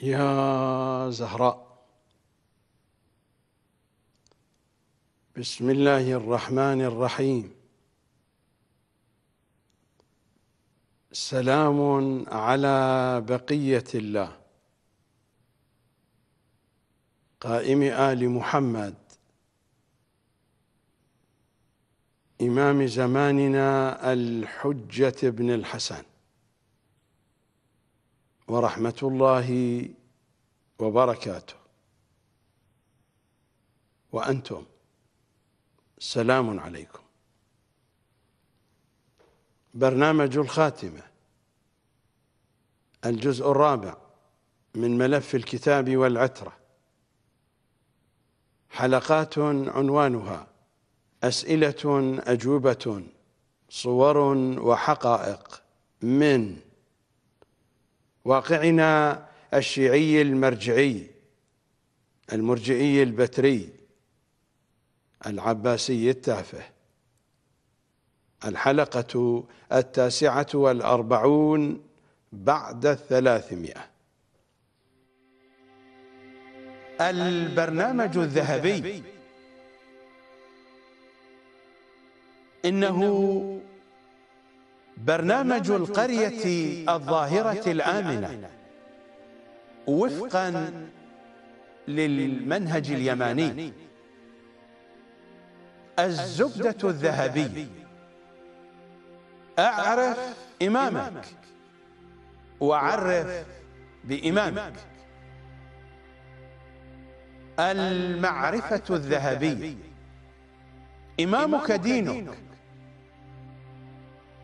يا زهراء بسم الله الرحمن الرحيم سلام على بقية الله قائم آل محمد إمام زماننا الحجة بن الحسن ورحمة الله وبركاته وأنتم سلام عليكم برنامج الخاتمة الجزء الرابع من ملف الكتاب والعترة حلقات عنوانها أسئلة أجوبة صور وحقائق من واقعنا الشيعي المرجعي المرجعي البتري العباسي التافه الحلقة التاسعة والأربعون بعد الثلاثمائة البرنامج الذهبي إنه برنامج القرية الظاهرة الآمنة وفقا للمنهج اليماني الزبدة الذهبي أعرف إمامك وعرف بإمامك المعرفة الذهبية إمامك دينك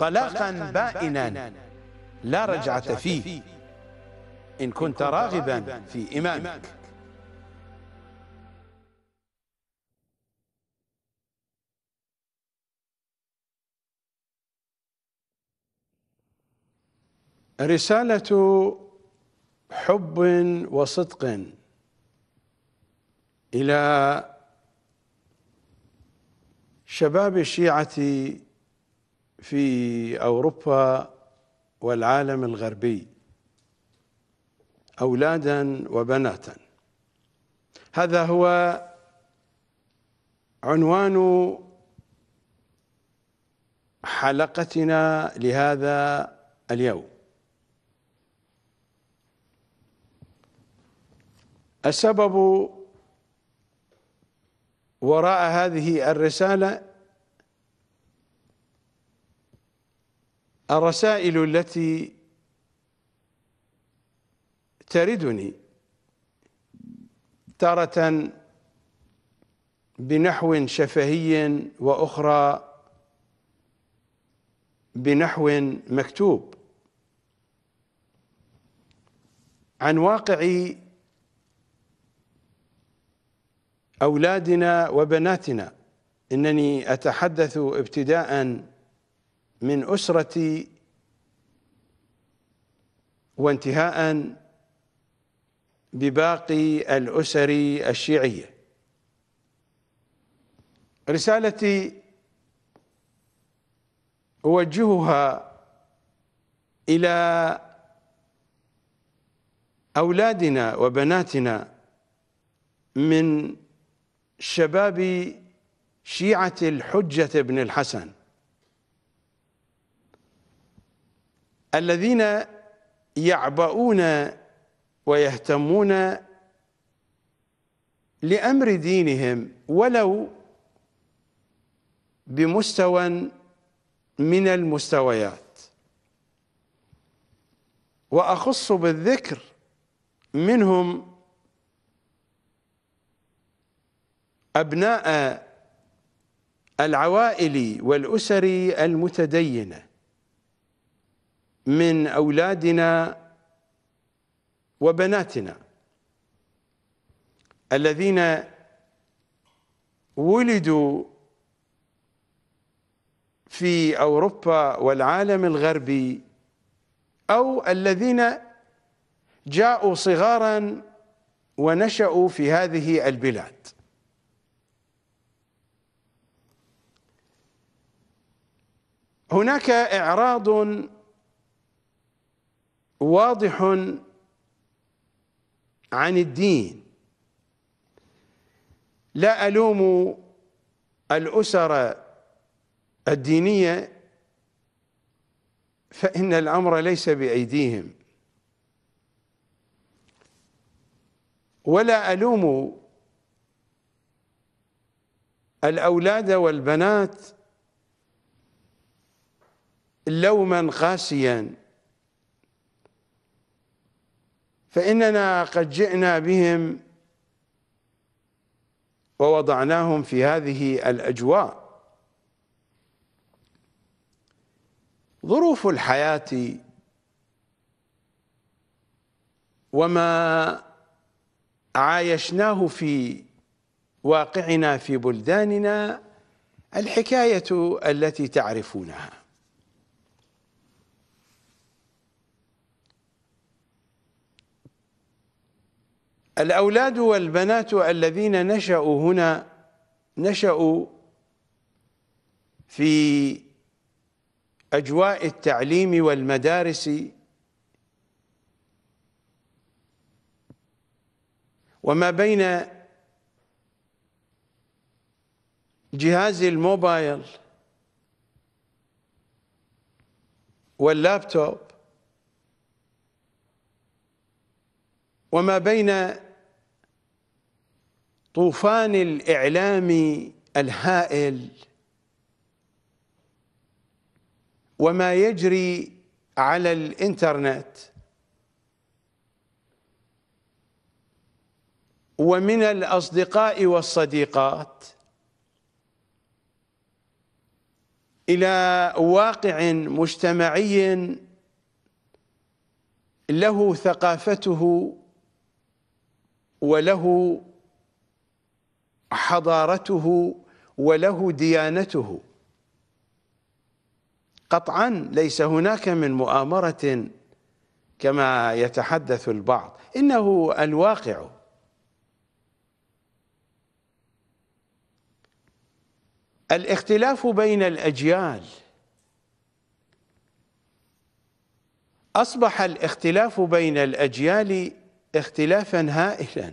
طلاقا بائنا لا رجعة فيه إن كنت راغبا في إمامك رسالة حب وصدق إلى شباب الشيعة في اوروبا والعالم الغربي اولادا وبناتا هذا هو عنوان حلقتنا لهذا اليوم السبب وراء هذه الرساله الرسائل التي تردني تارة بنحو شفهي وأخرى بنحو مكتوب عن واقع أولادنا وبناتنا إنني أتحدث ابتداءً من اسرتي وانتهاء بباقي الأسر الشيعية رسالتي أوجهها إلى أولادنا وبناتنا من شباب شيعة الحجة بن الحسن الذين يعبؤون ويهتمون لامر دينهم ولو بمستوى من المستويات واخص بالذكر منهم ابناء العوائل والاسر المتدينه من أولادنا وبناتنا الذين ولدوا في أوروبا والعالم الغربي أو الذين جاءوا صغارا ونشأوا في هذه البلاد هناك إعراض واضح عن الدين لا ألوم الأسر الدينية فإن الأمر ليس بأيديهم ولا ألوم الأولاد والبنات لوما قاسيا فإننا قد جئنا بهم ووضعناهم في هذه الأجواء ظروف الحياة وما عايشناه في واقعنا في بلداننا الحكاية التي تعرفونها الأولاد والبنات الذين نشأوا هنا نشأوا في أجواء التعليم والمدارس وما بين جهاز الموبايل واللابتوب وما بين طوفان الإعلام الهائل وما يجري على الإنترنت ومن الأصدقاء والصديقات إلى واقع مجتمعي له ثقافته وله حضارته وله ديانته قطعا ليس هناك من مؤامرة كما يتحدث البعض إنه الواقع الاختلاف بين الأجيال أصبح الاختلاف بين الأجيال اختلافا هائلا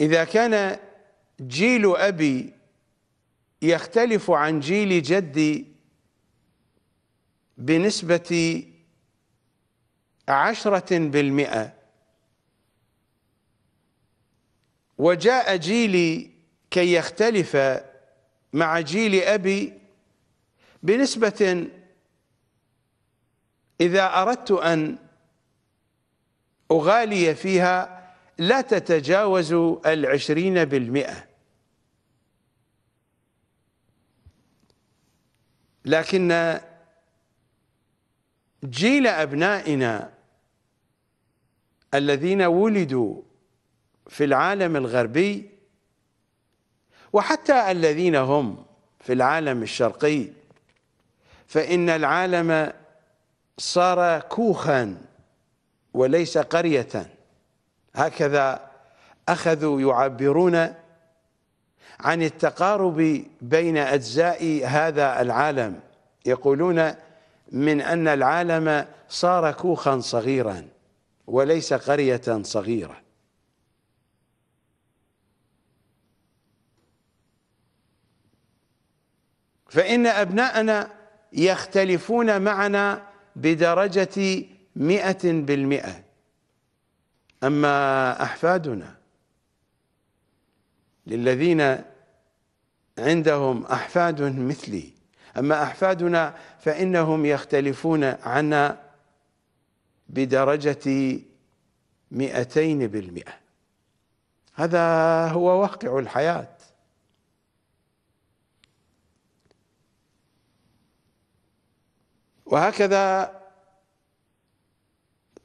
إذا كان جيل أبي يختلف عن جيل جدي بنسبة عشرة بالمئة وجاء جيلي كي يختلف مع جيل أبي بنسبة إذا أردت أن أغالي فيها لا تتجاوز العشرين بالمئة لكن جيل أبنائنا الذين ولدوا في العالم الغربي وحتى الذين هم في العالم الشرقي فإن العالم صار كوخا وليس قرية هكذا أخذوا يعبرون عن التقارب بين أجزاء هذا العالم يقولون من أن العالم صار كوخا صغيرا وليس قرية صغيرة فإن أبناءنا يختلفون معنا بدرجة مئة بالمئة أما أحفادنا للذين عندهم أحفاد مثلي أما أحفادنا فإنهم يختلفون عنا بدرجة مئتين بالمئة هذا هو واقع الحياة وهكذا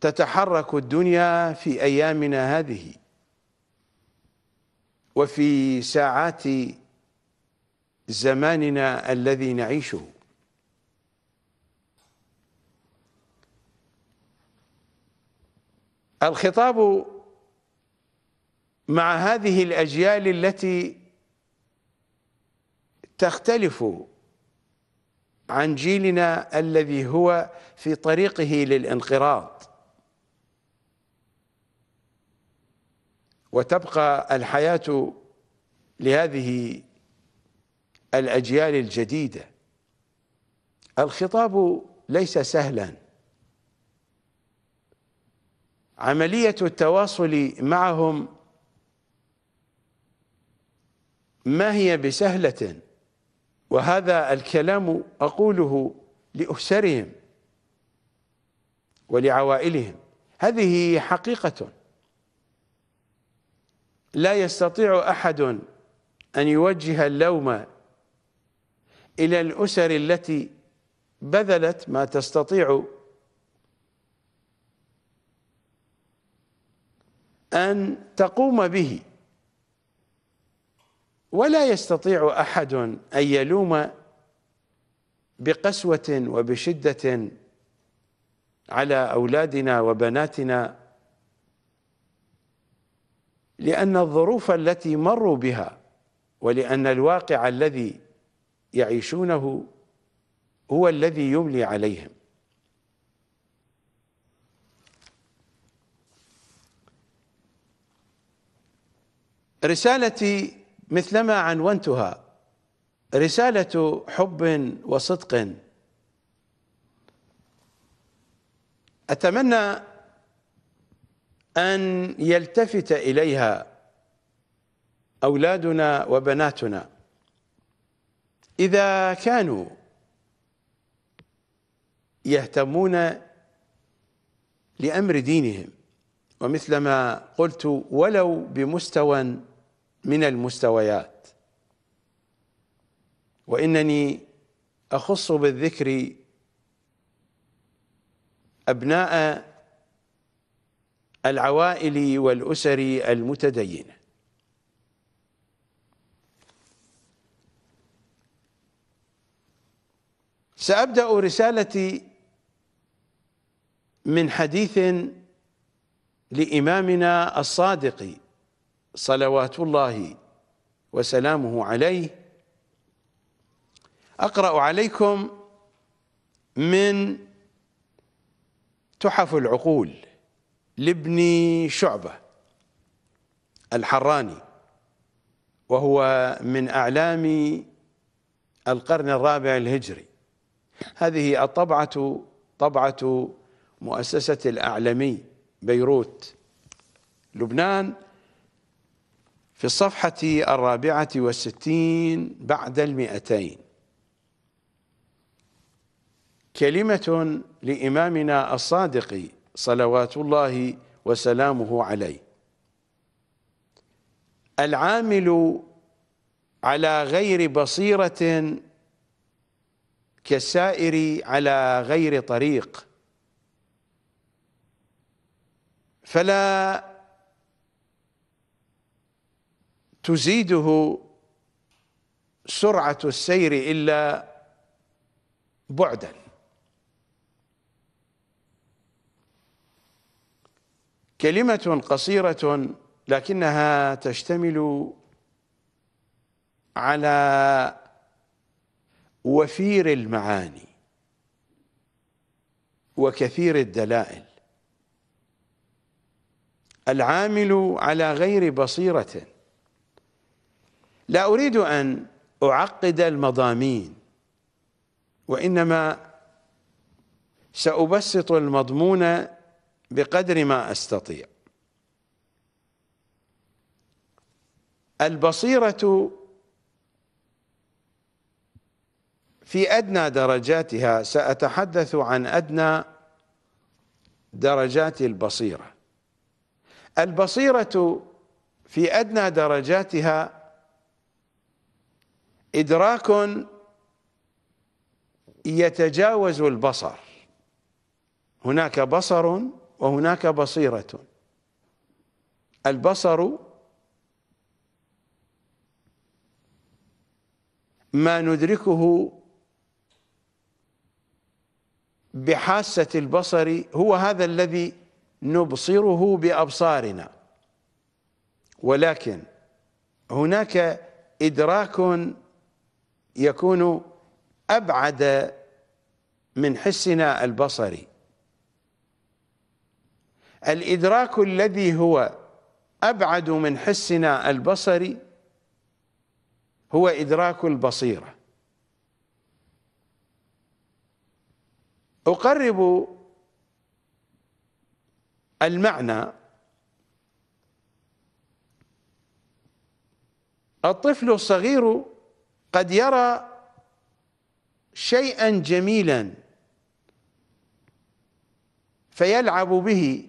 تتحرك الدنيا في ايامنا هذه وفي ساعات زماننا الذي نعيشه الخطاب مع هذه الاجيال التي تختلف عن جيلنا الذي هو في طريقه للانقراض وتبقى الحياة لهذه الأجيال الجديدة الخطاب ليس سهلا عملية التواصل معهم ما هي بسهلة وهذا الكلام أقوله لأسرهم ولعوائلهم هذه حقيقة لا يستطيع أحد أن يوجه اللوم إلى الأسر التي بذلت ما تستطيع أن تقوم به ولا يستطيع احد ان يلوم بقسوه وبشده على اولادنا وبناتنا لان الظروف التي مروا بها ولان الواقع الذي يعيشونه هو الذي يملي عليهم رسالتي مثلما عنونتها رسالة حب وصدق أتمنى أن يلتفت إليها أولادنا وبناتنا إذا كانوا يهتمون لأمر دينهم ومثلما قلت ولو بمستوى من المستويات وانني اخص بالذكر ابناء العوائل والاسر المتدينه سابدا رسالتي من حديث لامامنا الصادق صلوات الله وسلامه عليه أقرأ عليكم من تحف العقول لابن شعبة الحراني وهو من أعلام القرن الرابع الهجري هذه الطبعة طبعة مؤسسة الأعلمي بيروت لبنان في الصفحة الرابعة والستين بعد المئتين كلمة لإمامنا الصادق صلوات الله وسلامه عليه العامل على غير بصيرة كالسائر على غير طريق فلا تزيده سرعة السير إلا بعدا كلمة قصيرة لكنها تشتمل على وفير المعاني وكثير الدلائل العامل على غير بصيره لا أريد أن أعقد المضامين وإنما سأبسط المضمون بقدر ما أستطيع البصيرة في أدنى درجاتها سأتحدث عن أدنى درجات البصيرة البصيرة في أدنى درجاتها إدراك يتجاوز البصر هناك بصر وهناك بصيرة البصر ما ندركه بحاسة البصر هو هذا الذي نبصره بأبصارنا ولكن هناك إدراك يكون أبعد من حسنا البصري الإدراك الذي هو أبعد من حسنا البصري هو إدراك البصيرة أقرب المعنى الطفل الصغير قد يرى شيئا جميلا فيلعب به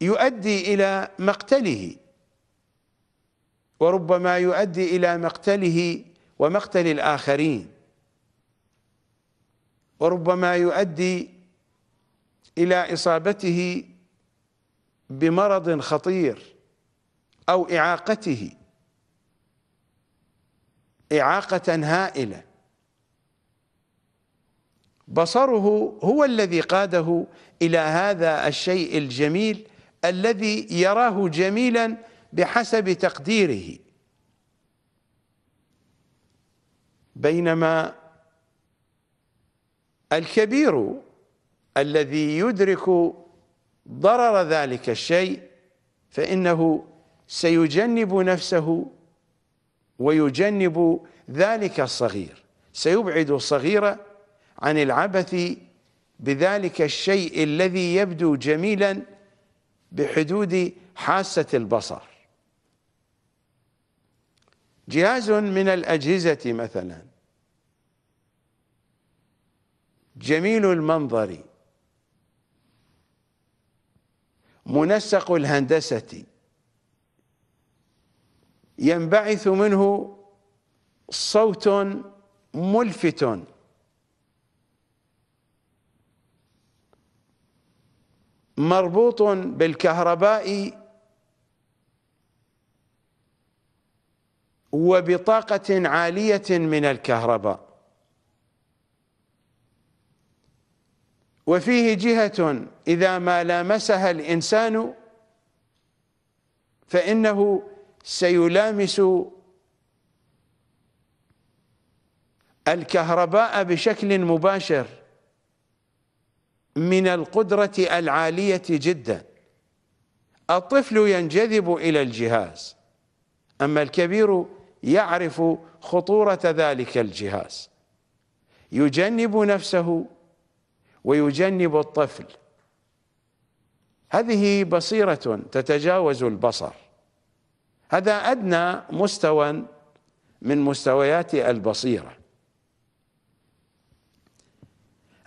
يؤدي الى مقتله وربما يؤدي الى مقتله ومقتل الاخرين وربما يؤدي الى اصابته بمرض خطير او اعاقته إعاقة هائلة بصره هو الذي قاده إلى هذا الشيء الجميل الذي يراه جميلا بحسب تقديره بينما الكبير الذي يدرك ضرر ذلك الشيء فإنه سيجنب نفسه ويجنب ذلك الصغير سيبعد الصغير عن العبث بذلك الشيء الذي يبدو جميلا بحدود حاسة البصر جهاز من الأجهزة مثلا جميل المنظر منسق الهندسة ينبعث منه صوت ملفت مربوط بالكهرباء وبطاقة عالية من الكهرباء وفيه جهة إذا ما لامسها الإنسان فإنه سيلامس الكهرباء بشكل مباشر من القدرة العالية جدا الطفل ينجذب إلى الجهاز أما الكبير يعرف خطورة ذلك الجهاز يجنب نفسه ويجنب الطفل هذه بصيرة تتجاوز البصر هذا أدنى مستوى من مستويات البصيرة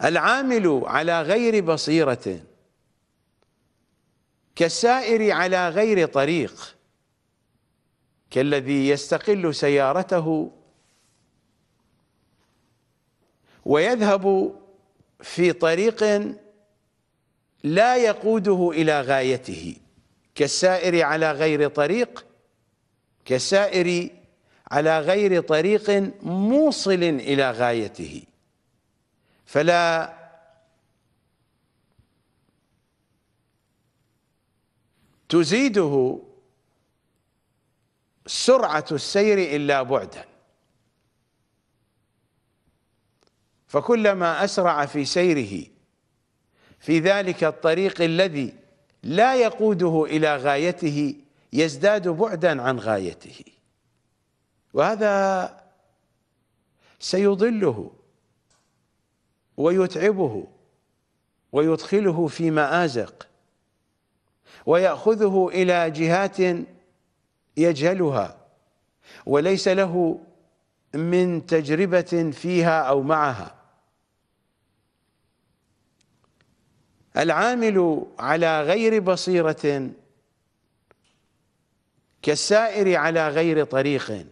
العامل على غير بصيرة كالسائر على غير طريق كالذي يستقل سيارته ويذهب في طريق لا يقوده إلى غايته كالسائر على غير طريق كالسائر على غير طريق موصل إلى غايته فلا تزيده سرعة السير إلا بعدا فكلما أسرع في سيره في ذلك الطريق الذي لا يقوده إلى غايته يزداد بعدا عن غايته وهذا سيضله ويتعبه ويدخله في مآزق ويأخذه إلى جهات يجهلها وليس له من تجربة فيها أو معها العامل على غير بصيرة كالسائر على غير طريق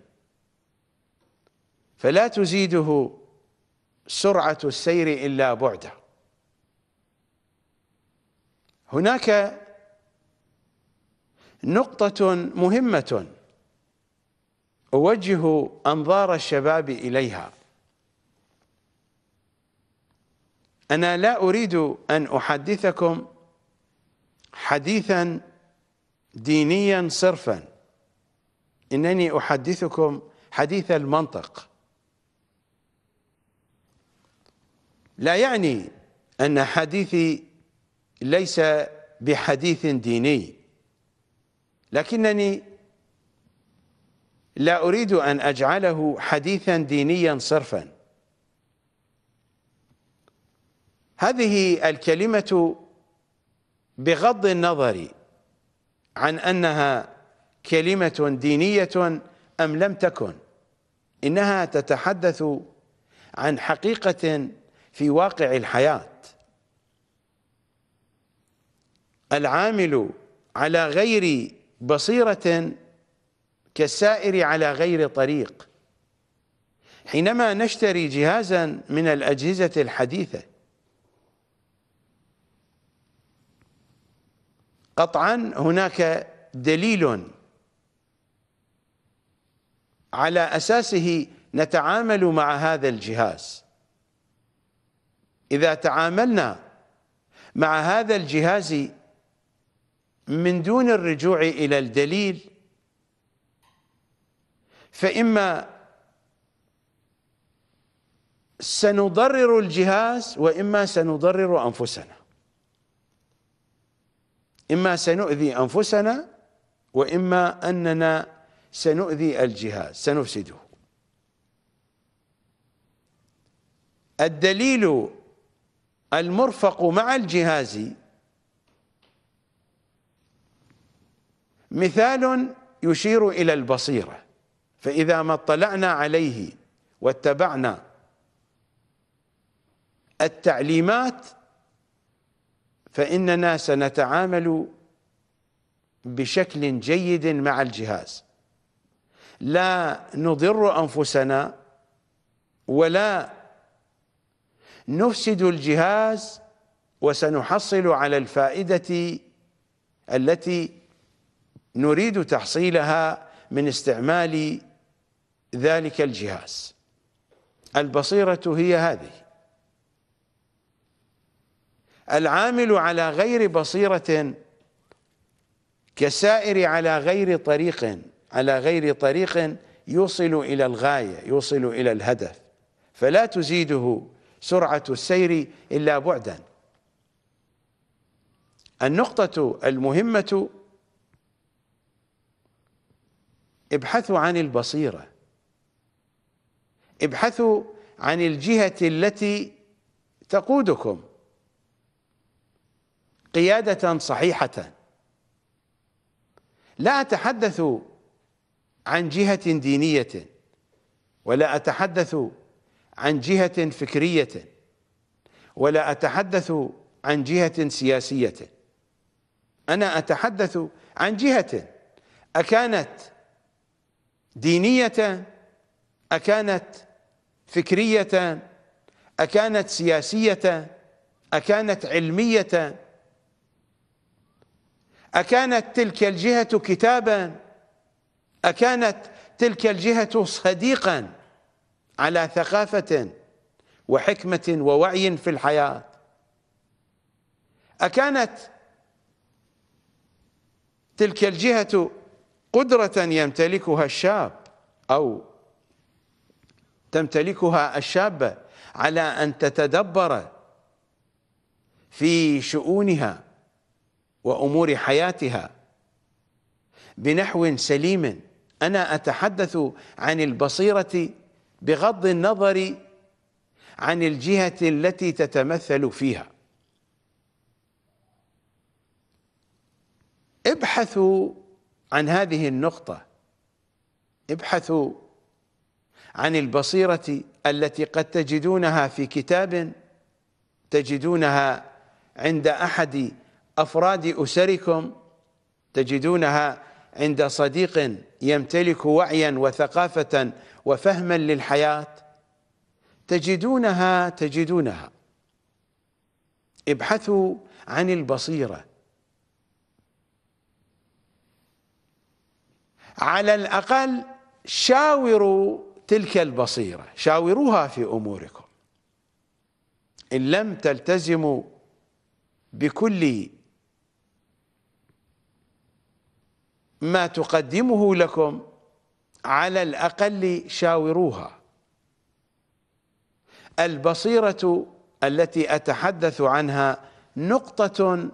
فلا تزيده سرعة السير إلا بعدا هناك نقطة مهمة أوجه أنظار الشباب إليها أنا لا أريد أن أحدثكم حديثا دينيا صرفا انني احدثكم حديث المنطق لا يعني ان حديثي ليس بحديث ديني لكنني لا اريد ان اجعله حديثا دينيا صرفا هذه الكلمه بغض النظر عن انها كلمة دينية أم لم تكن إنها تتحدث عن حقيقة في واقع الحياة العامل على غير بصيرة كالسائر على غير طريق حينما نشتري جهازا من الأجهزة الحديثة قطعا هناك دليل على أساسه نتعامل مع هذا الجهاز إذا تعاملنا مع هذا الجهاز من دون الرجوع إلى الدليل فإما سنضرر الجهاز وإما سنضرر أنفسنا إما سنؤذي أنفسنا وإما أننا سنؤذي الجهاز سنفسده الدليل المرفق مع الجهاز مثال يشير إلى البصيرة فإذا ما اطلعنا عليه واتبعنا التعليمات فإننا سنتعامل بشكل جيد مع الجهاز لا نضر أنفسنا ولا نفسد الجهاز وسنحصل على الفائدة التي نريد تحصيلها من استعمال ذلك الجهاز البصيرة هي هذه العامل على غير بصيرة كالسائر على غير طريق على غير طريق يوصل إلى الغاية يوصل إلى الهدف فلا تزيده سرعة السير إلا بعدا النقطة المهمة ابحثوا عن البصيرة ابحثوا عن الجهة التي تقودكم قيادة صحيحة لا أتحدث عن جهة دينية ولا أتحدث عن جهة فكرية ولا أتحدث عن جهة سياسية أنا أتحدث عن جهة أكانت دينية أكانت فكرية أكانت سياسية أكانت علمية أكانت تلك الجهة كتاباً أكانت تلك الجهة صديقا على ثقافة وحكمة ووعي في الحياة أكانت تلك الجهة قدرة يمتلكها الشاب أو تمتلكها الشابة على أن تتدبر في شؤونها وأمور حياتها بنحو سليم أنا أتحدث عن البصيرة بغض النظر عن الجهة التي تتمثل فيها ابحثوا عن هذه النقطة ابحثوا عن البصيرة التي قد تجدونها في كتاب تجدونها عند أحد أفراد أسركم تجدونها عند صديق يمتلك وعيا وثقافة وفهما للحياة تجدونها تجدونها ابحثوا عن البصيرة على الأقل شاوروا تلك البصيرة شاوروها في أموركم إن لم تلتزموا بكل ما تقدمه لكم على الأقل شاوروها البصيرة التي أتحدث عنها نقطة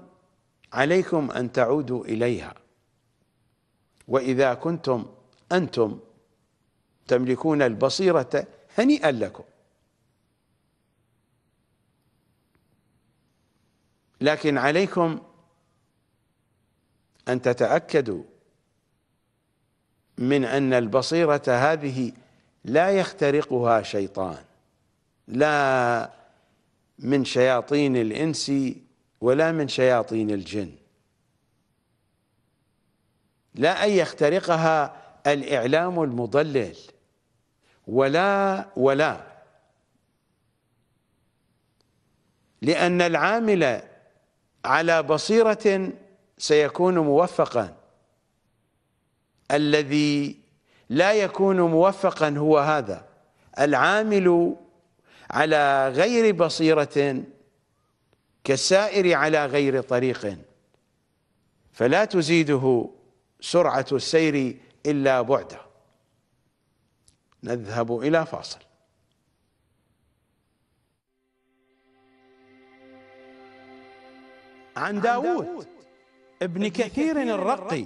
عليكم أن تعودوا إليها وإذا كنتم أنتم تملكون البصيرة هنيئا لكم لكن عليكم أن تتأكدوا من أن البصيرة هذه لا يخترقها شيطان لا من شياطين الإنس ولا من شياطين الجن لا أن يخترقها الإعلام المضلل ولا ولا لأن العامل على بصيرة سيكون موفقاً الذي لا يكون موفقا هو هذا العامل على غير بصيرة كالسائر على غير طريق فلا تزيده سرعة السير إلا بعده نذهب إلى فاصل عن داود ابن كثير الرقي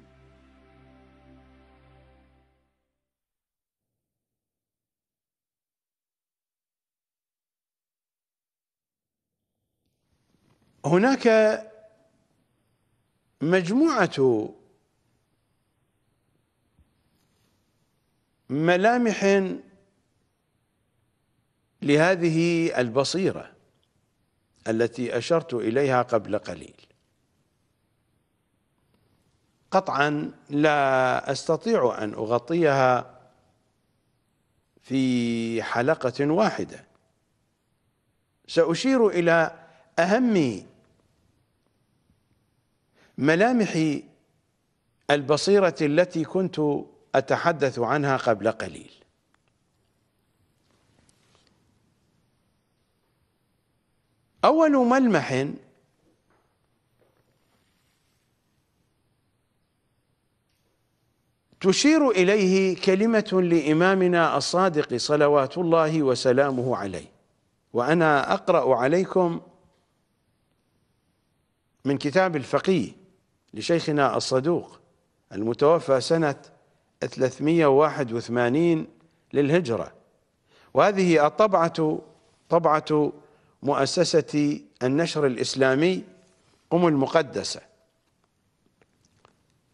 هناك مجموعة ملامح لهذه البصيرة التي أشرت إليها قبل قليل قطعا لا أستطيع أن أغطيها في حلقة واحدة سأشير إلى أهم ملامح البصيرة التي كنت أتحدث عنها قبل قليل أول ملمح تشير إليه كلمة لإمامنا الصادق صلوات الله وسلامه عليه وأنا أقرأ عليكم من كتاب الفقيه لشيخنا الصدوق المتوفى سنة 381 للهجرة وهذه الطبعة طبعة مؤسسة النشر الإسلامي قم المقدسة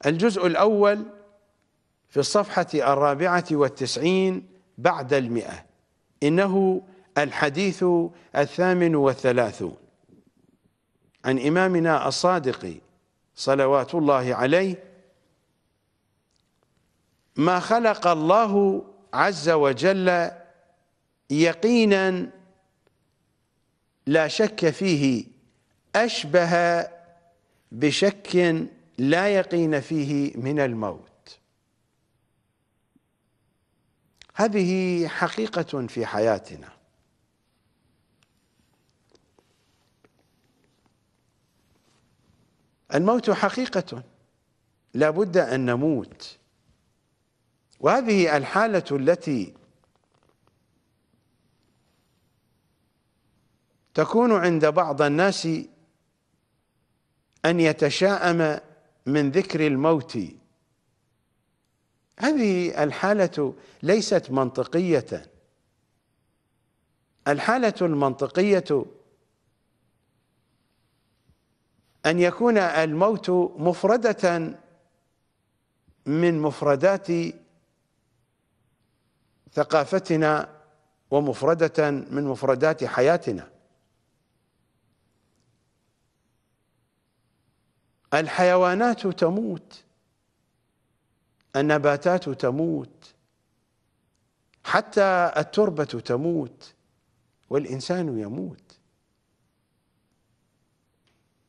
الجزء الأول في الصفحة الرابعة والتسعين بعد المئة إنه الحديث الثامن والثلاثون عن إمامنا الصادق صلوات الله عليه ما خلق الله عز وجل يقينا لا شك فيه أشبه بشك لا يقين فيه من الموت هذه حقيقة في حياتنا الموت حقيقة لا بد أن نموت وهذه الحالة التي تكون عند بعض الناس أن يتشاءم من ذكر الموت هذه الحالة ليست منطقية الحالة المنطقية أن يكون الموت مفردة من مفردات ثقافتنا ومفردة من مفردات حياتنا الحيوانات تموت النباتات تموت حتى التربة تموت والإنسان يموت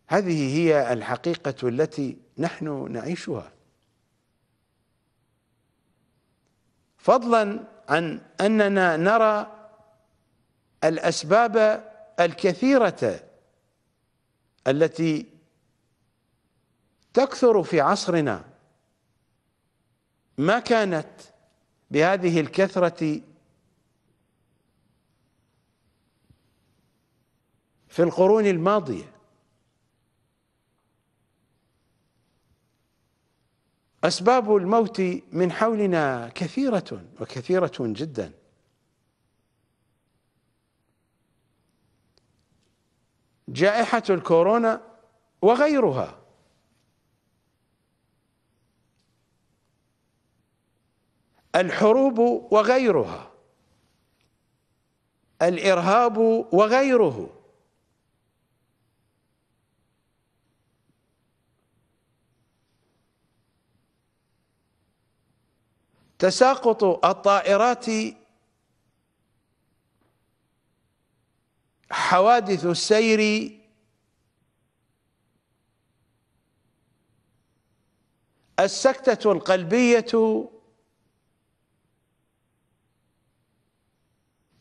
هذه هي الحقيقة التي نحن نعيشها فضلا عن أننا نرى الأسباب الكثيرة التي تكثر في عصرنا ما كانت بهذه الكثرة في القرون الماضيه أسباب الموت من حولنا كثيرة وكثيرة جدا جائحة الكورونا وغيرها الحروب وغيرها الإرهاب وغيره تساقط الطائرات حوادث السير السكتة القلبية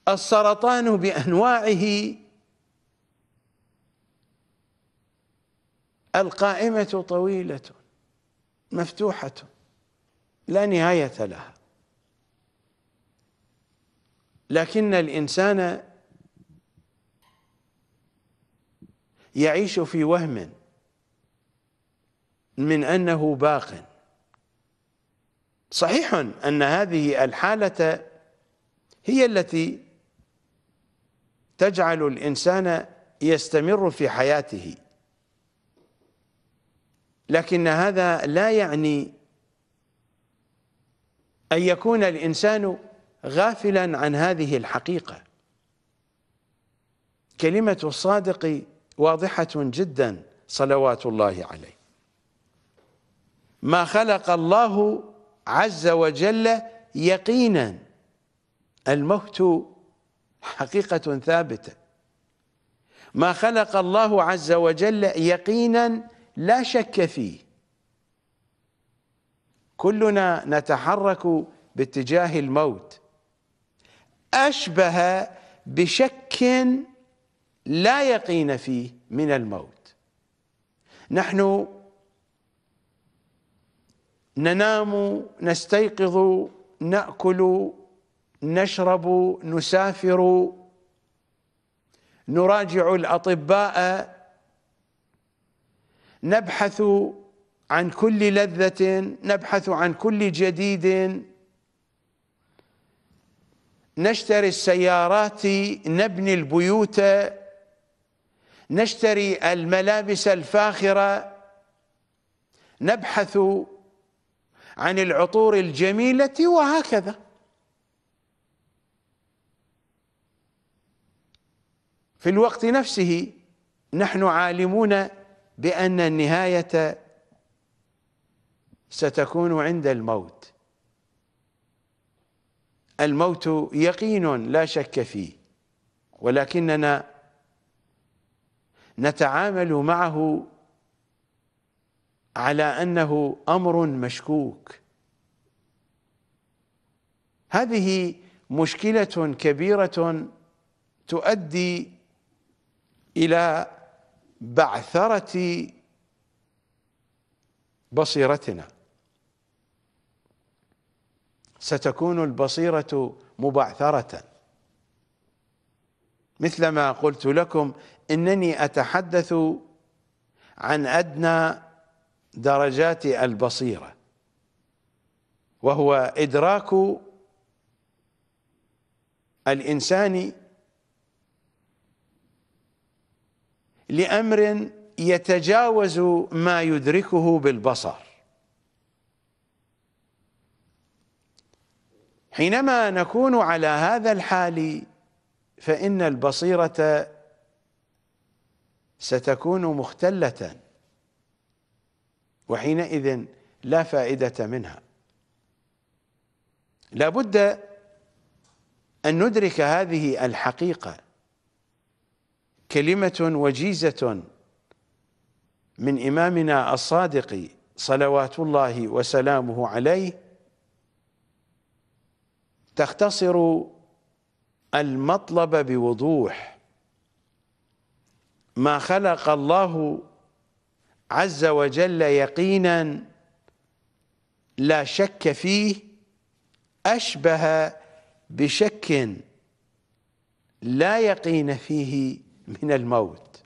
السرطان بأنواعه القائمة طويلة مفتوحة لا نهاية لها لكن الإنسان يعيش في وهم من أنه باق صحيح أن هذه الحالة هي التي تجعل الإنسان يستمر في حياته لكن هذا لا يعني أن يكون الإنسان غافلا عن هذه الحقيقة كلمة الصادق واضحة جدا صلوات الله عليه ما خلق الله عز وجل يقينا الموت حقيقة ثابتة ما خلق الله عز وجل يقينا لا شك فيه كلنا نتحرك باتجاه الموت أشبه بشك لا يقين فيه من الموت نحن ننام نستيقظ ناكل نشرب نسافر نراجع الاطباء نبحث عن كل لذة نبحث عن كل جديد نشتري السيارات نبني البيوت نشتري الملابس الفاخرة نبحث عن العطور الجميلة وهكذا في الوقت نفسه نحن عالمون بأن النهاية ستكون عند الموت الموت يقين لا شك فيه ولكننا نتعامل معه على أنه أمر مشكوك هذه مشكلة كبيرة تؤدي إلى بعثرة بصيرتنا ستكون البصيرة مبعثرة مثلما قلت لكم إنني أتحدث عن أدنى درجات البصيرة وهو إدراك الإنسان لأمر يتجاوز ما يدركه بالبصر حينما نكون على هذا الحال فإن البصيرة ستكون مختلة وحينئذ لا فائدة منها لابد أن ندرك هذه الحقيقة كلمة وجيزة من إمامنا الصادق صلوات الله وسلامه عليه تختصر المطلب بوضوح ما خلق الله عز وجل يقينا لا شك فيه أشبه بشك لا يقين فيه من الموت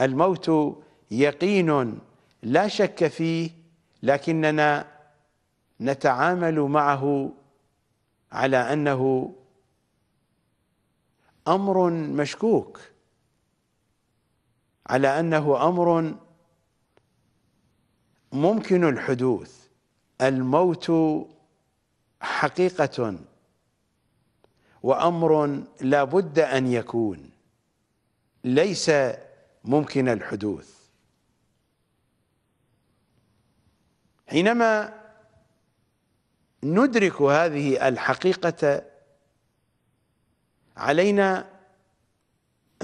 الموت يقين لا شك فيه لكننا نتعامل معه على انه امر مشكوك على انه امر ممكن الحدوث الموت حقيقه وامر لا بد ان يكون ليس ممكن الحدوث حينما ندرك هذه الحقيقة علينا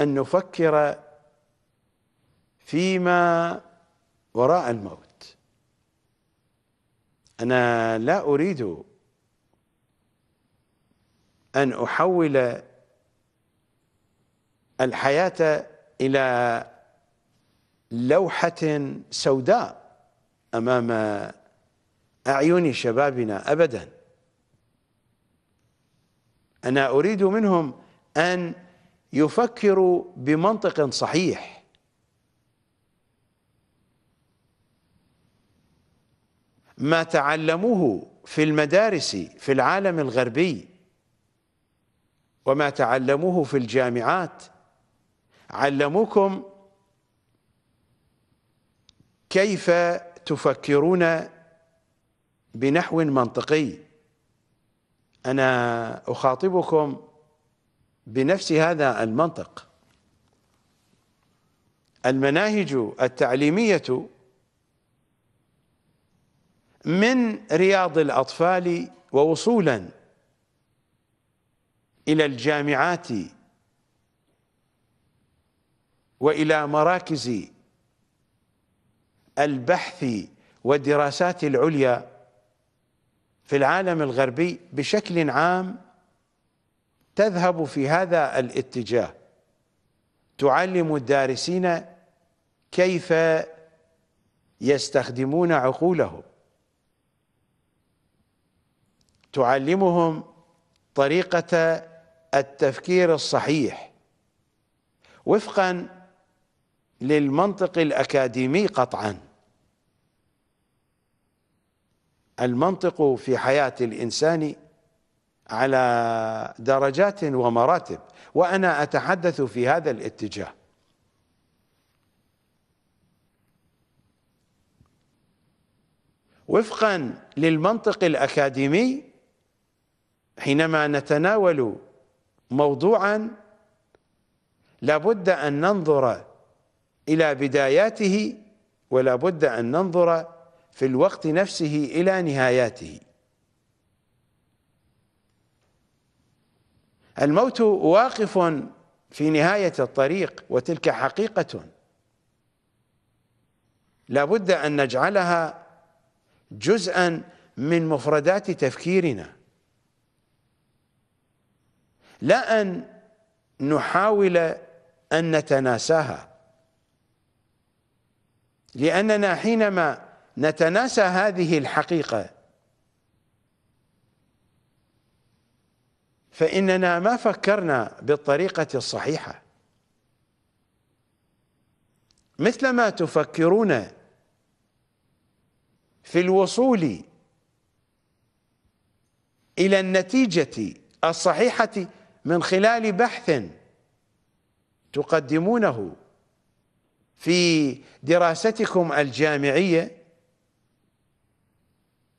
أن نفكر فيما وراء الموت أنا لا أريد أن أحول الحياة إلى لوحة سوداء أمام أعين شبابنا أبدا أنا أريد منهم أن يفكروا بمنطق صحيح ما تعلموه في المدارس في العالم الغربي وما تعلموه في الجامعات علموكم كيف تفكرون بنحو منطقي انا اخاطبكم بنفس هذا المنطق المناهج التعليميه من رياض الاطفال ووصولا الى الجامعات والى مراكز البحث والدراسات العليا في العالم الغربي بشكل عام تذهب في هذا الاتجاه تعلم الدارسين كيف يستخدمون عقولهم تعلمهم طريقة التفكير الصحيح وفقا للمنطق الأكاديمي قطعاً المنطق في حياة الإنسان على درجات ومراتب وأنا أتحدث في هذا الاتجاه وفقا للمنطق الأكاديمي حينما نتناول موضوعا لابد أن ننظر إلى بداياته ولا بد أن ننظر في الوقت نفسه إلى نهاياته الموت واقف في نهاية الطريق وتلك حقيقة لابد أن نجعلها جزءا من مفردات تفكيرنا لا أن نحاول أن نتناساها لأننا حينما نتناسى هذه الحقيقة فإننا ما فكرنا بالطريقة الصحيحة مثلما تفكرون في الوصول إلى النتيجة الصحيحة من خلال بحث تقدمونه في دراستكم الجامعية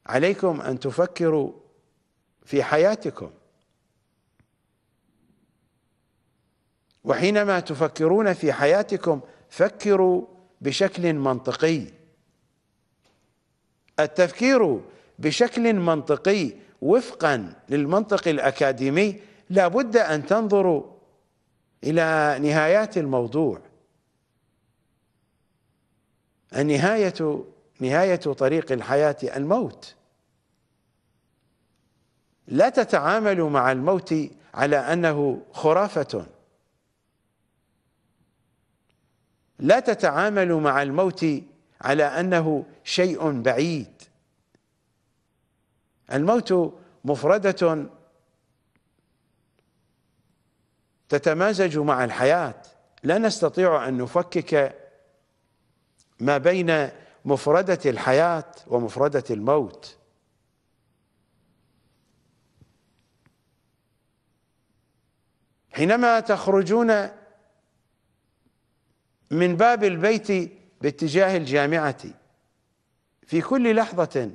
عليكم أن تفكروا في حياتكم وحينما تفكرون في حياتكم فكروا بشكل منطقي التفكير بشكل منطقي وفقا للمنطق الأكاديمي لابد أن تنظروا إلى نهايات الموضوع النهاية نهاية طريق الحياة الموت لا تتعامل مع الموت على أنه خرافة لا تتعامل مع الموت على أنه شيء بعيد الموت مفردة تتمازج مع الحياة لا نستطيع أن نفكك ما بين مفردة الحياة ومفردة الموت حينما تخرجون من باب البيت باتجاه الجامعة في كل لحظة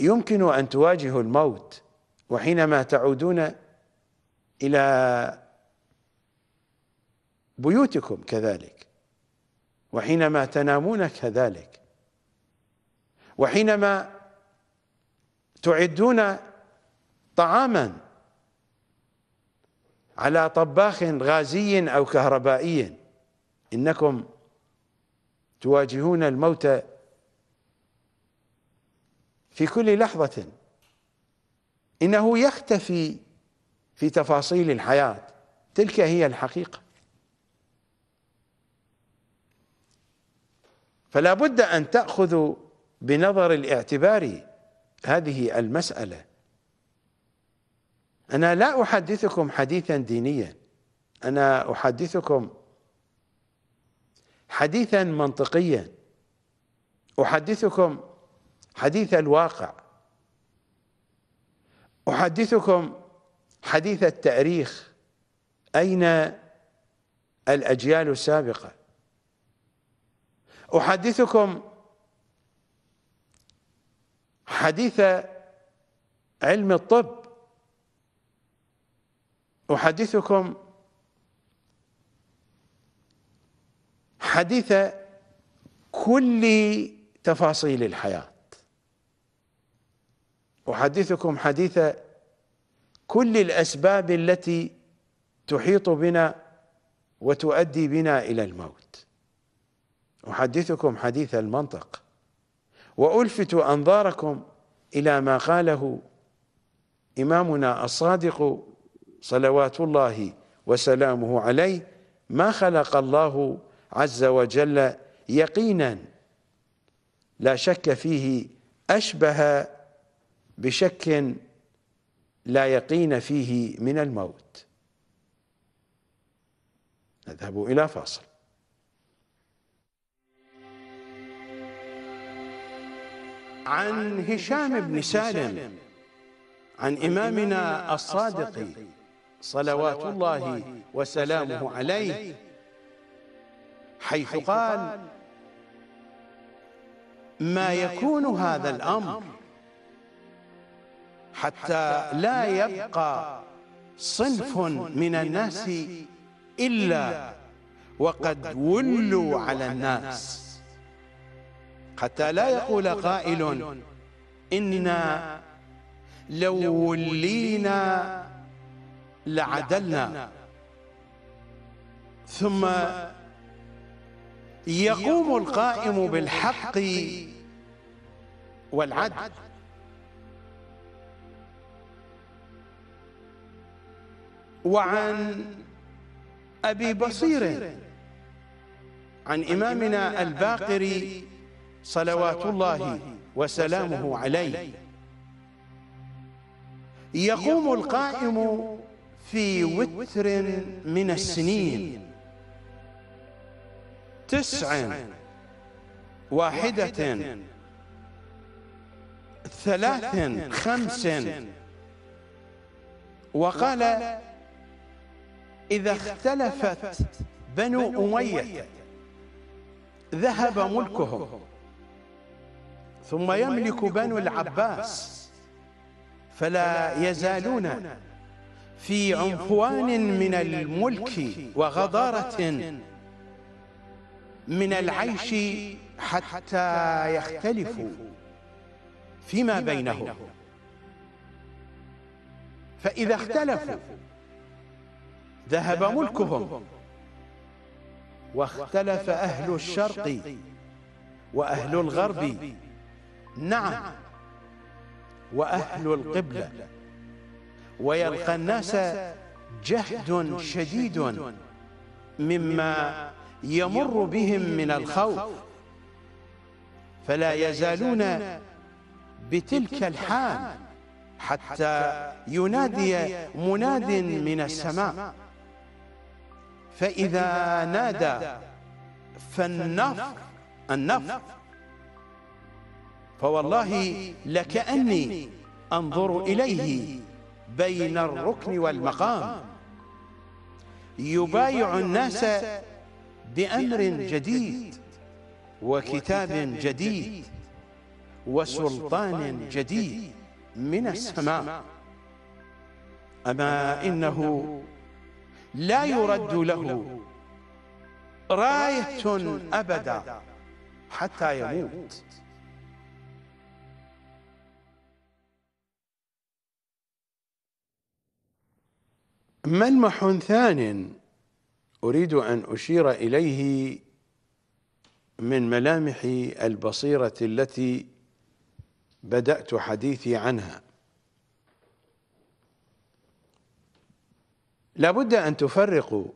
يمكن أن تواجهوا الموت وحينما تعودون إلى بيوتكم كذلك وحينما تنامون كذلك وحينما تعدون طعاما على طباخ غازي أو كهربائي إنكم تواجهون الموت في كل لحظة إنه يختفي في تفاصيل الحياة تلك هي الحقيقة فلا بد أن تأخذوا بنظر الاعتبار هذه المسألة أنا لا أحدثكم حديثا دينيا أنا أحدثكم حديثا منطقيا أحدثكم حديث الواقع أحدثكم حديث التاريخ أين الأجيال السابقة أحدثكم حديث علم الطب أحدثكم حديث كل تفاصيل الحياة أحدثكم حديث كل الأسباب التي تحيط بنا وتؤدي بنا إلى الموت أحدثكم حديث المنطق وألفت أنظاركم إلى ما قاله إمامنا الصادق صلوات الله وسلامه عليه ما خلق الله عز وجل يقينا لا شك فيه أشبه بشك لا يقين فيه من الموت نذهب إلى فاصل عن هشام بن سالم عن إمامنا الصادق صلوات الله وسلامه عليه حيث قال ما يكون هذا الأمر حتى لا يبقى صنف من الناس إلا وقد ولوا على الناس حتى لا يقول قائل إنا لو ولينا لعدلنا ثم يقوم القائم بالحق والعدل وعن أبي بصير عن إمامنا الباقري صلوات الله وسلامه عليه يقوم القائم في وتر من السنين تسع واحدة ثلاث خمس وقال إذا اختلفت بنو أمية ذهب ملكهم ثم يملك بنو العباس فلا يزالون في عنفوان من الملك وغضارة من العيش حتى يختلفوا فيما بينهم فإذا اختلفوا ذهب ملكهم واختلف أهل الشرق وأهل الغرب نعم. نعم وأهل القبلة ويلقى الناس جهد شديد مما يمر بهم من الخوف فلا يزالون بتلك الحال حتى ينادي مناد من السماء فإذا نادى فالنفر النفر فوالله لكأني أنظر إليه بين الركن والمقام يبايع الناس بأمر جديد وكتاب جديد وسلطان جديد من السماء أما إنه لا يرد له راية أبدا حتى يموت ملمح ثان أريد أن أشير إليه من ملامح البصيرة التي بدأت حديثي عنها لابد أن تفرقوا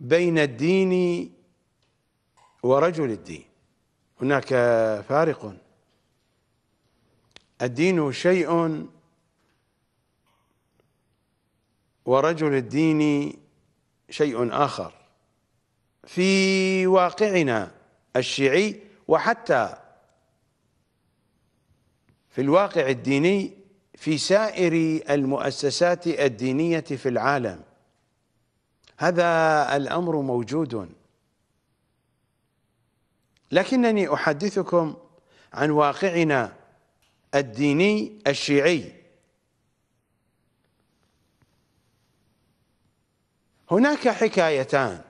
بين الدين ورجل الدين هناك فارق الدين شيء ورجل الدين شيء آخر في واقعنا الشيعي وحتى في الواقع الديني في سائر المؤسسات الدينية في العالم هذا الأمر موجود لكنني أحدثكم عن واقعنا الديني الشيعي هناك حكايتان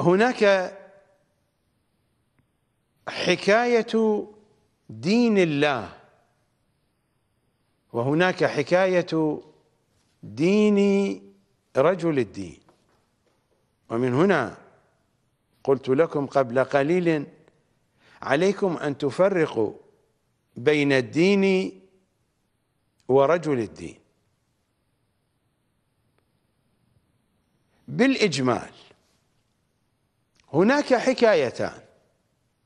هناك حكاية دين الله وهناك حكاية دين رجل الدين ومن هنا قلت لكم قبل قليل عليكم أن تفرقوا بين الدين ورجل الدين بالإجمال هناك حكايتان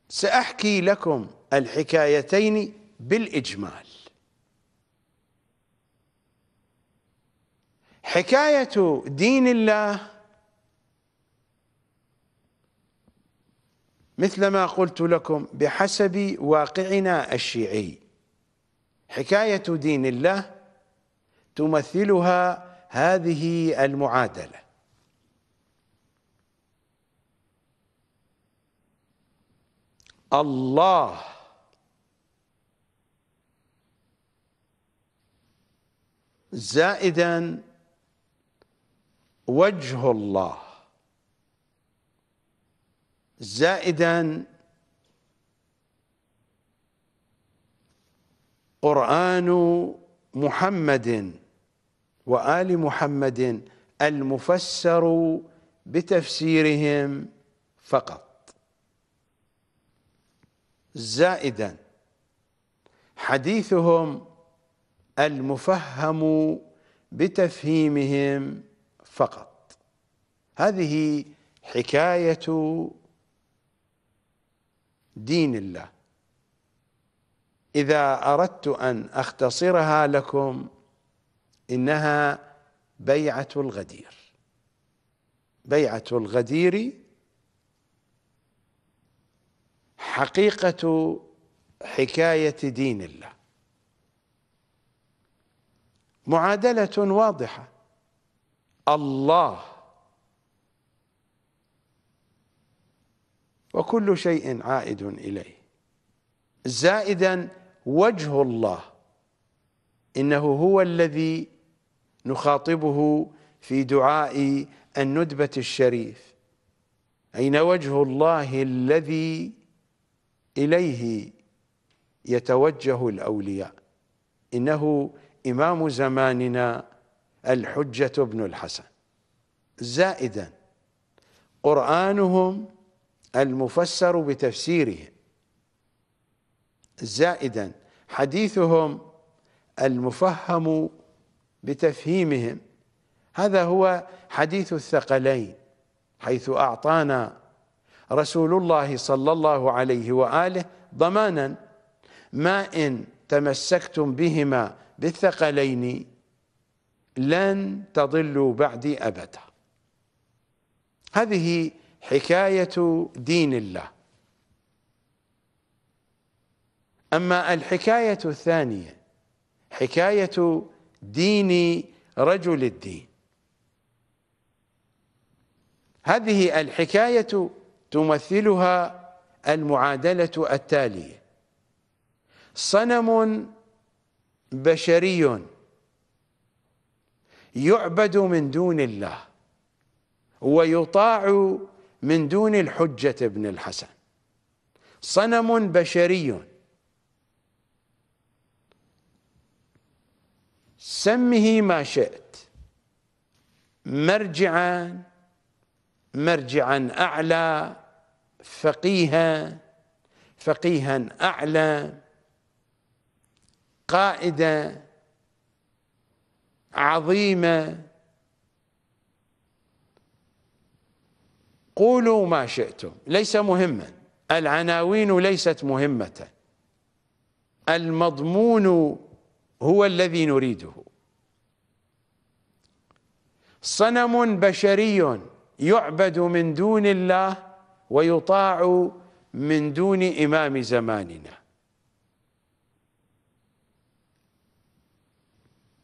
سأحكي لكم الحكايتين بالإجمال حكاية دين الله مثل ما قلت لكم بحسب واقعنا الشيعي حكاية دين الله تمثلها هذه المعادله الله زائدا وجه الله زائدا قرآن محمد وآل محمد المفسر بتفسيرهم فقط زائدا حديثهم المفهم بتفهيمهم فقط هذه حكاية دين الله إذا أردت أن أختصرها لكم إنها بيعة الغدير بيعة الغدير حقيقة حكاية دين الله معادلة واضحة الله وكل شيء عائد إليه زائدا وجه الله إنه هو الذي نخاطبه في دعاء الندبة الشريف أين وجه الله الذي إليه يتوجه الأولياء إنه إمام زماننا الحجة بن الحسن زائدا قرآنهم المفسر بتفسيرهم زائدا حديثهم المفهم بتفهيمهم هذا هو حديث الثقلين حيث أعطانا رسول الله صلى الله عليه وآله ضمانا ما إن تمسكتم بهما بالثقلين لن تضلوا بعدي أبدا هذه حكاية دين الله أما الحكاية الثانية حكاية دين رجل الدين هذه الحكاية تمثلها المعادلة التالية صنم بشري يعبد من دون الله ويطاع من دون الحجة ابن الحسن صنم بشري سمه ما شئت مرجعا مرجعا أعلى فقيها فقيها اعلى قائده عظيمه قولوا ما شئتم ليس مهما العناوين ليست مهمه المضمون هو الذي نريده صنم بشري يعبد من دون الله ويطاع من دون إمام زماننا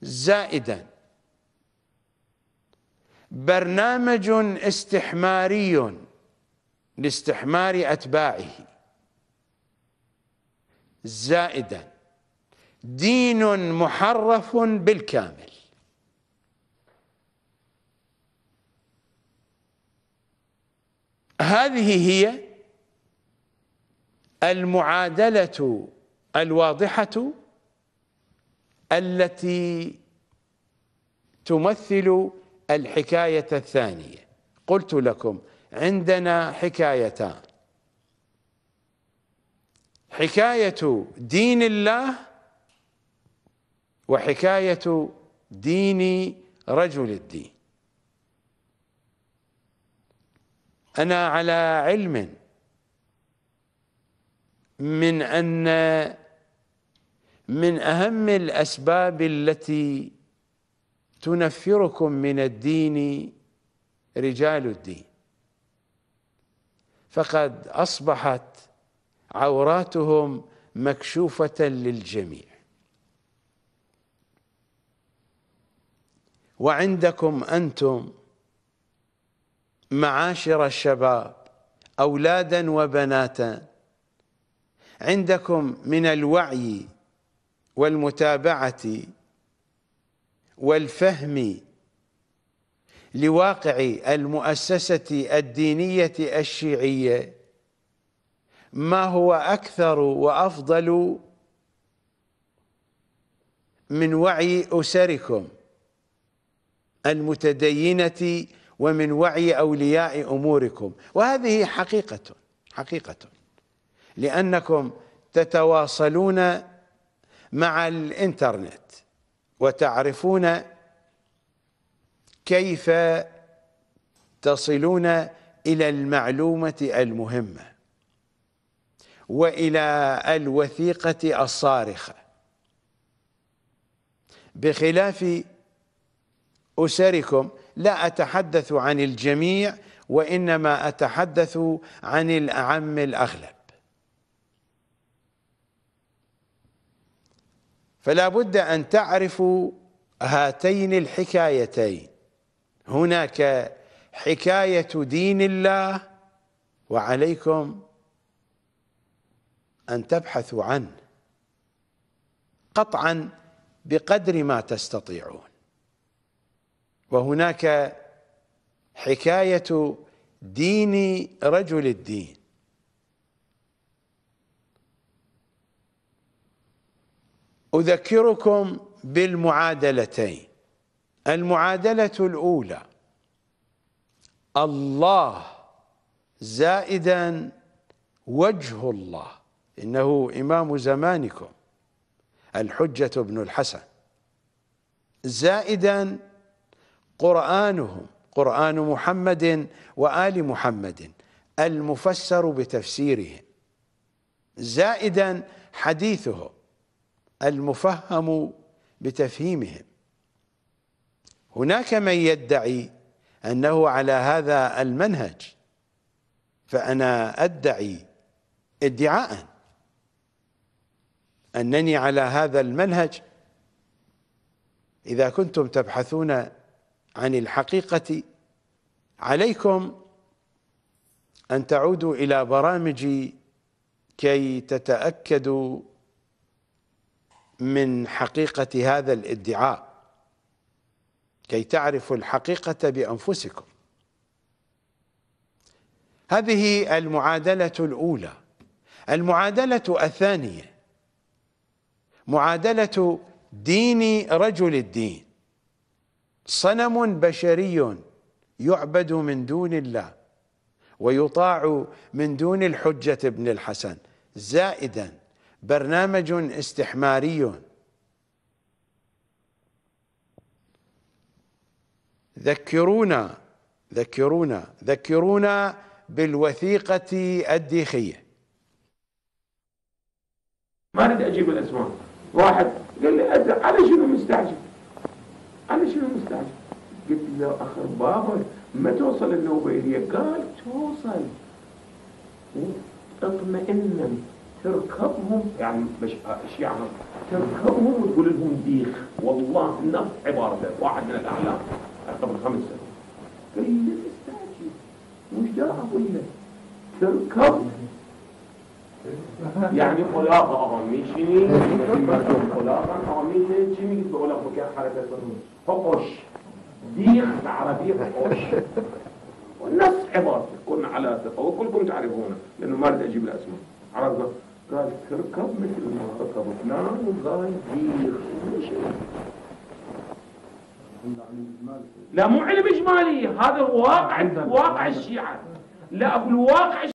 زائدا برنامج استحماري لاستحمار أتباعه زائدا دين محرف بالكامل هذه هي المعادلة الواضحة التي تمثل الحكاية الثانية قلت لكم عندنا حكايتان حكاية دين الله وحكاية دين رجل الدين أنا على علم من أن من أهم الأسباب التي تنفركم من الدين رجال الدين فقد أصبحت عوراتهم مكشوفة للجميع وعندكم أنتم معاشر الشباب أولادا وبناتا عندكم من الوعي والمتابعة والفهم لواقع المؤسسة الدينية الشيعية ما هو أكثر وأفضل من وعي أسركم المتدينة ومن وعي أولياء أموركم وهذه حقيقة حقيقة لأنكم تتواصلون مع الإنترنت وتعرفون كيف تصلون إلى المعلومة المهمة وإلى الوثيقة الصارخة بخلاف أسركم لا أتحدث عن الجميع وإنما أتحدث عن الأعم الأغلب فلا بد أن تعرفوا هاتين الحكايتين هناك حكاية دين الله وعليكم أن تبحثوا عنه قطعا بقدر ما تستطيعون وهناك حكاية دين رجل الدين أذكركم بالمعادلتين المعادلة الأولى الله زائدا وجه الله إنه إمام زمانكم الحجة بن الحسن زائدا قرآنهم قرآن محمد وآل محمد المفسر بتفسيره زائدا حديثه المفهم بتفهيمهم هناك من يدعي أنه على هذا المنهج فأنا أدعي ادعاء أنني على هذا المنهج إذا كنتم تبحثون عن الحقيقة عليكم أن تعودوا إلى برامجي كي تتأكدوا من حقيقة هذا الادعاء كي تعرفوا الحقيقة بأنفسكم هذه المعادلة الأولى المعادلة الثانية معادلة دين رجل الدين صنم بشري يعبد من دون الله ويطاع من دون الحجة ابن الحسن زائدا برنامج استحماري ذكرونا ذكرونا ذكرونا بالوثيقة الديخية ما أريد أجيب الأسماء واحد قال لي على شنو مستعجل انا شنو مستعجل؟ قلت له اخر بابك ما توصل النوبه هي قال توصل اطمئن تركبهم يعني مش يعني تركبهم وتقول لهم ديخ والله الناس عباره واحد من الاعلام قبل خمس سنوات قال لي لا تستعجل وش داعي اقول لك تركبهم یعنی يعني خلاق آقا میشینی خلاقا آمینه چی میگید به اولا فکر حرکتون فقش ديخ بالعربية فقش والناس عبارة كنا على ثقة وكلكم تعرفونه لأنه ما رد أجيب الأسماء عرفنا قال تركب مثل ما ركب فلان وقال ديخ مش لا مو علم إجمالي هذا واقع واقع الشيعة لا أقول واقع